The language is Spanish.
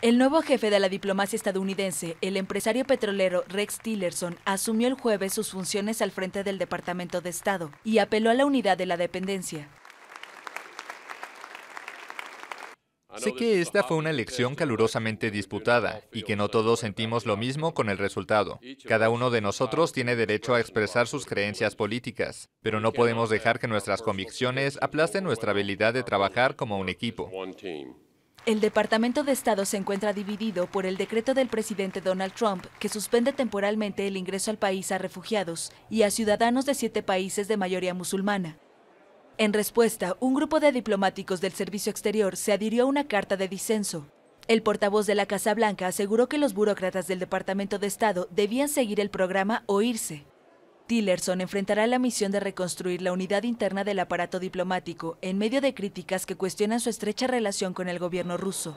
El nuevo jefe de la diplomacia estadounidense, el empresario petrolero Rex Tillerson, asumió el jueves sus funciones al frente del Departamento de Estado y apeló a la unidad de la dependencia. Sé que esta fue una elección calurosamente disputada y que no todos sentimos lo mismo con el resultado. Cada uno de nosotros tiene derecho a expresar sus creencias políticas, pero no podemos dejar que nuestras convicciones aplasten nuestra habilidad de trabajar como un equipo. El Departamento de Estado se encuentra dividido por el decreto del presidente Donald Trump que suspende temporalmente el ingreso al país a refugiados y a ciudadanos de siete países de mayoría musulmana. En respuesta, un grupo de diplomáticos del Servicio Exterior se adhirió a una carta de disenso. El portavoz de la Casa Blanca aseguró que los burócratas del Departamento de Estado debían seguir el programa o irse. Tillerson enfrentará la misión de reconstruir la unidad interna del aparato diplomático en medio de críticas que cuestionan su estrecha relación con el gobierno ruso.